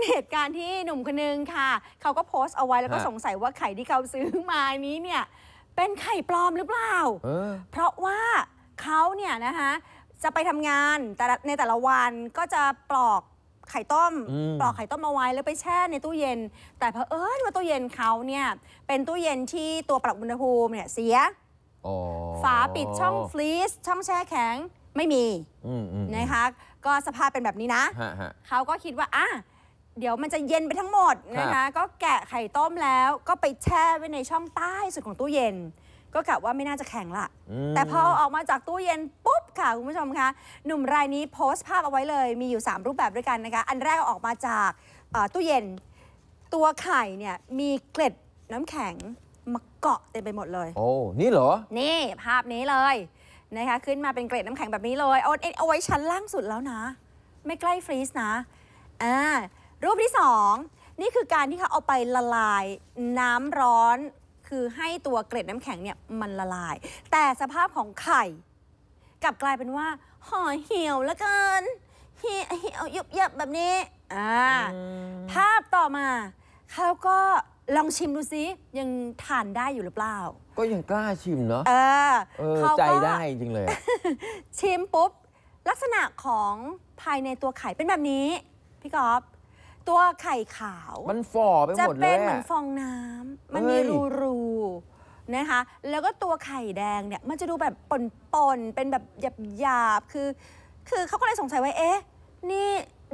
เนเหตุการณ์ที่หนุ่มคนนึงค่ะ เขาก็โพสต์เอาไว้แล้วก็สงสัยว่าไข่ที่เขาซื้อมานี้เนี่ยเป็นไข่ปลอมหรือเปล่า เพราะว่าเขาเนี่ยนะคะจะไปทำงาน แต่ในแต่ละวันก็จะปลอกไข่ต้มปลอกไข่ต้มมาไว้แล้วไปแช่ในตู้เย็น แต่เพอเอิญว่าตู้เย็นเขาเนี่ยเป็นตู้เย็นที่ตัวปรับอุณหภูมิเนี่ยเสียฝาปิดช่องฟรีซช่องแช่แข็งไม่มีนะคะก็สภาพเป็นแบบนี้นะเขาก็คิดว่าอ่ะเดี๋ยวมันจะเย็นไปทั้งหมดนะคะ ก็แกะไข่ต้มแล้วก็ไปแช่ไว้ในช่องใต้สุดของตู้เย็น ก็กะว่าไม่น่าจะแข็งละแต่พอออกมาจากตู้เย็นปุ๊บค่ะคุณผู้ชมคะ หนุ่มรายนี้โพสต์ภาพเอาไว้เลย มีอยู่ 3 รูปแบบด้วยกันนะคะ อันแรกออกมาจากตู้เย็น ตัวไข่เนี่ยมีเกล็ดน้ำแข็งมาเกาะเต็มไปหมดเลย โอ้นี่เหรอนี่ภาพนี้เลยนะคะขึ้นมาเป็นเกล็ดน้ำแข็งแบบนี้เลยเอาเอาไว้ชั้นล่างสุดแล้วนะ ไม่ใกล้ฟรีซนะอ่ารูปที่2นี่คือการที่เขาเอาไปละลายน้ำร้อนคือให้ตัวเกล็ดน้ำแข็งเนี่ยมันละลาย แต่สภาพของไข่ กลับกลายเป็นว่า ห่อเหี่ยวแล้วกัน เหี่ยวยุบยับแบบนี้อ่าภาพต่อมาเขาก็ลองชิมดูซิ ยังทานได้อยู่หรือเปล่า ก็ยังกล้าชิมเนาะเออเขาใจได้จริงเลย ชิมปุ๊บ ลักษณะของภายในตัวไข่เป็นแบบนี้ พี่กอล์ฟตัวไข่ขาวมันฟอไปหมดเลยจะเป็นเหมือนฟองน้ำมันมีรูรูๆนะคะแล้วก็ตัวไข่แดงเนี่ยมันจะดูแบบปนๆเป็นแบบหยาบๆ คือ คือเขาก็เลยสงสัยว่าเอ๊ะนี่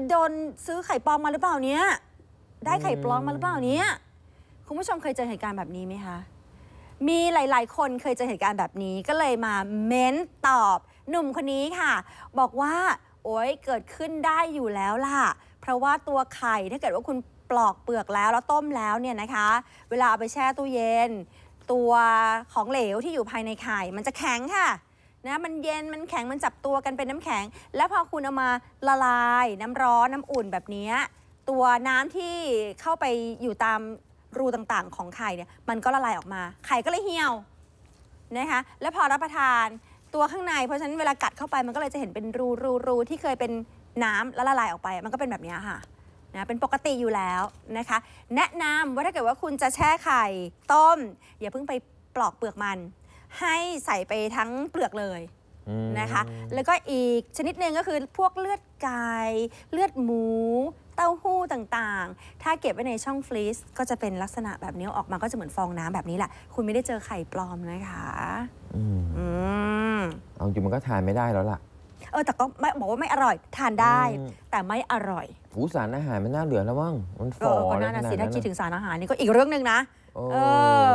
โดนซื้อไข่ปลอมมาหรือเปล่าเนี้ยได้ไข่ปลอมมาหรือเปล่าเนี้ยคุณผู้ชมเคยเจอเหตุการณ์แบบนี้ไหมคะมีหลาย ๆคนเคยเจอเหตุการณ์แบบนี้ก็เลยมาเม้นตอบหนุ่มคนนี้ค่ะ บอกว่า โอ๊ยเกิดขึ้นได้อยู่แล้วล่ะเพราะว่าตัวไข่ถ้าเกิดว่าคุณปลอกเปลือกแล้วแล้วต้มแล้วเนี่ยนะคะ เวลาเอาไปแช่ตู้เย็น ตัวของเหลวที่อยู่ภายในไข่มันจะแข็งค่ะนะมันเย็นมันแข็งมันจับตัวกันเป็นน้ำแข็ง แล้วพอคุณเอามาละลายน้ำร้อนน้ำอุ่นแบบนี้ตัวน้ำที่เข้าไปอยู่ตามรูต่างๆ ของไข่เนี่ยมันก็ละลายออกมาไข่ก็เลยเหี่ยวนะคะแล้วพอรับประทานตัวข้างในเพราะฉะนั้นเวลากัดเข้าไปมันก็เลยจะเห็นเป็นรูรูรูที่เคยเป็นน้ำแล้วละลายออกไป มันก็เป็นแบบนี้ค่ะนะเป็นปกติอยู่แล้วนะคะ แนะนำว่าถ้าเกิดว่าคุณจะแช่ไข่ต้ม อย่าเพิ่งไปปลอกเปลือกมัน ให้ใส่ไปทั้งเปลือกเลยนะคะ แล้วก็อีกชนิดหนึ่งก็คือพวกเลือดไก่เลือดหมู เต้าหู้ต่างๆ ถ้าเก็บไว้ในช่องฟรีซก็จะเป็นลักษณะแบบนี้ออกมาก็จะเหมือนฟองน้ำแบบนี้แหละ คุณไม่ได้เจอไข่ปลอมนะคะอืมเอาจริงมันก็ทานไม่ได้แล้วล่ะเออแต่ก็ไม่บอกว่าไม่อร่อย ทานได้ แต่ไม่อร่อยหูสารอาหารมันน่าเหลือแล้วมั้งมันฟอก็น่สิถ้าคิดถึงสารอาหารนี่ก็อีกเรื่องหนึ่งนะเออ